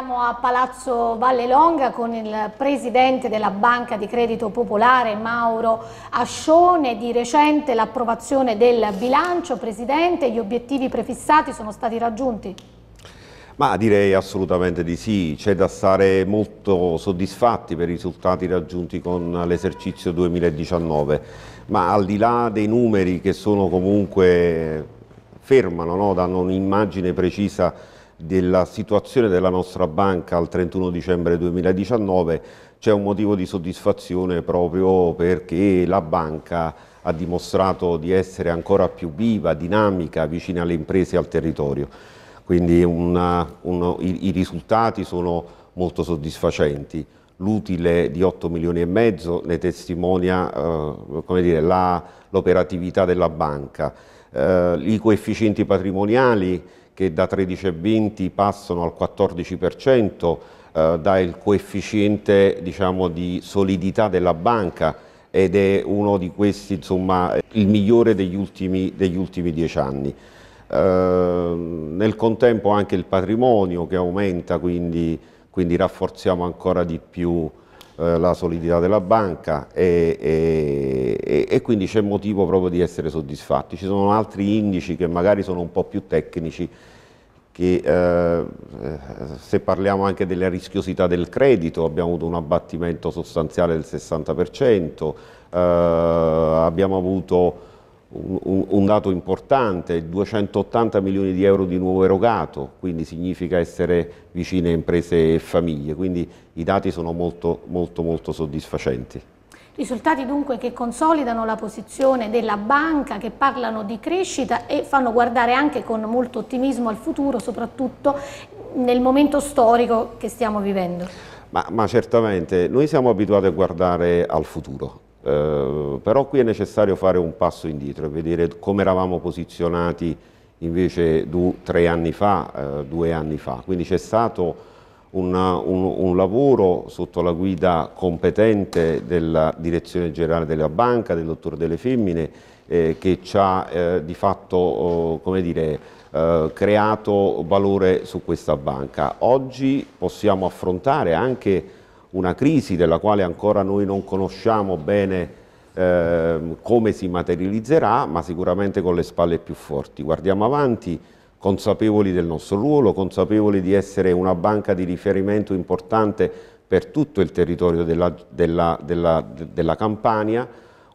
Siamo a Palazzo Vallelonga con il presidente della Banca di Credito Popolare Mauro Ascione. Di recente l'approvazione del bilancio, presidente, gli obiettivi prefissati sono stati raggiunti? Ma direi assolutamente di sì, c'è da stare molto soddisfatti per i risultati raggiunti con l'esercizio 2019, ma al di là dei numeri che sono comunque fermano, no? danno un'immagine precisa della situazione della nostra banca al 31 dicembre 2019 c'è un motivo di soddisfazione proprio perché la banca ha dimostrato di essere ancora più viva, dinamica, vicina alle imprese e al territorio. Quindi una, uno, i, i risultati sono molto soddisfacenti l'utile di 8 milioni e mezzo ne testimonia eh, l'operatività della banca. Eh, I coefficienti patrimoniali che da 13,20 passano al 14%, eh, dà il coefficiente diciamo, di solidità della banca ed è uno di questi, insomma, il migliore degli ultimi, degli ultimi dieci anni. Eh, nel contempo anche il patrimonio che aumenta, quindi, quindi rafforziamo ancora di più eh, la solidità della banca e, e, e quindi c'è motivo proprio di essere soddisfatti. Ci sono altri indici che magari sono un po' più tecnici che eh, se parliamo anche della rischiosità del credito abbiamo avuto un abbattimento sostanziale del 60%, eh, abbiamo avuto un, un, dato importante, 280 milioni di euro di nuovo erogato, quindi significa essere vicine a imprese e famiglie, quindi i dati sono molto, molto, molto soddisfacenti. Risultati dunque che consolidano la posizione della banca, che parlano di crescita e fanno guardare anche con molto ottimismo al futuro, soprattutto nel momento storico che stiamo vivendo. ma, ma certamente, noi siamo abituati a guardare al futuro, eh, però qui è necessario fare un passo indietro e vedere come eravamo posizionati invece du, tre anni fa, eh, due anni fa. Quindi c'è stato una, un, un, lavoro sotto la guida competente della direzione generale della banca, del dottor Delle Femmine, eh, che ci ha eh, di fatto oh, dire, eh, creato valore su questa banca. Oggi possiamo affrontare anche una crisi della quale ancora noi non conosciamo bene eh, come si materializzerà, ma sicuramente con le spalle più forti. Guardiamo avanti, consapevoli del nostro ruolo, consapevoli di essere una banca di riferimento importante per tutto il territorio della, della, della, della Campania,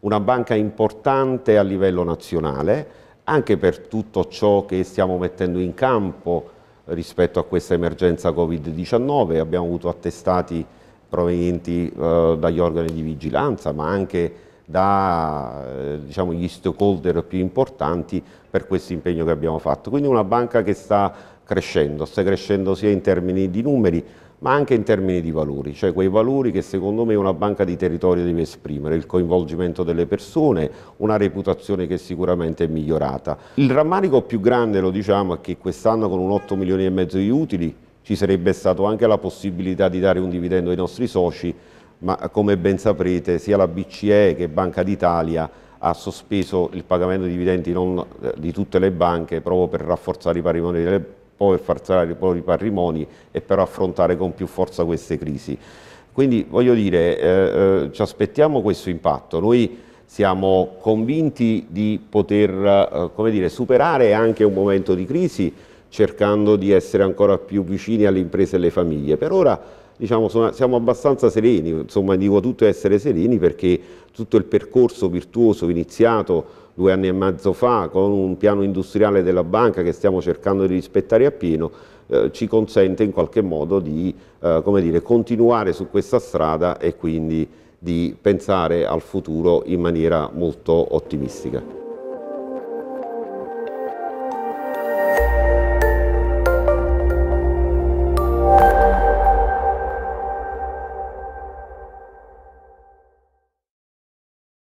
una banca importante a livello nazionale, anche per tutto ciò che stiamo mettendo in campo rispetto a questa emergenza Covid-19. Abbiamo avuto attestati provenienti eh, dagli organi di vigilanza, ma anche dagli eh, diciamo, stakeholder più importanti per questo impegno che abbiamo fatto. Quindi una banca che sta crescendo, sta crescendo sia in termini di numeri ma anche in termini di valori, cioè quei valori che secondo me una banca di territorio deve esprimere, il coinvolgimento delle persone, una reputazione che sicuramente è migliorata. Il rammarico più grande, lo diciamo, è che quest'anno con un 8 milioni e mezzo di utili ci sarebbe stata anche la possibilità di dare un dividendo ai nostri soci, ma come ben saprete sia la BCE che Banca d'Italia ha sospeso il pagamento di dividendi non, eh, di tutte le banche proprio per rafforzare i patrimoni delle poi forzare i patrimoni e per affrontare con più forza queste crisi. Quindi voglio dire, eh, eh, ci aspettiamo questo impatto. Noi siamo convinti di poter eh, dire, superare anche un momento di crisi, cercando di essere ancora più vicini alle imprese e alle famiglie. Per ora diciamo, siamo abbastanza sereni, insomma dico tutto essere sereni perché tutto il percorso virtuoso iniziato due anni e mezzo fa con un piano industriale della banca che stiamo cercando di rispettare appieno eh, ci consente in qualche modo di eh, dire, continuare su questa strada e quindi di pensare al futuro in maniera molto ottimistica.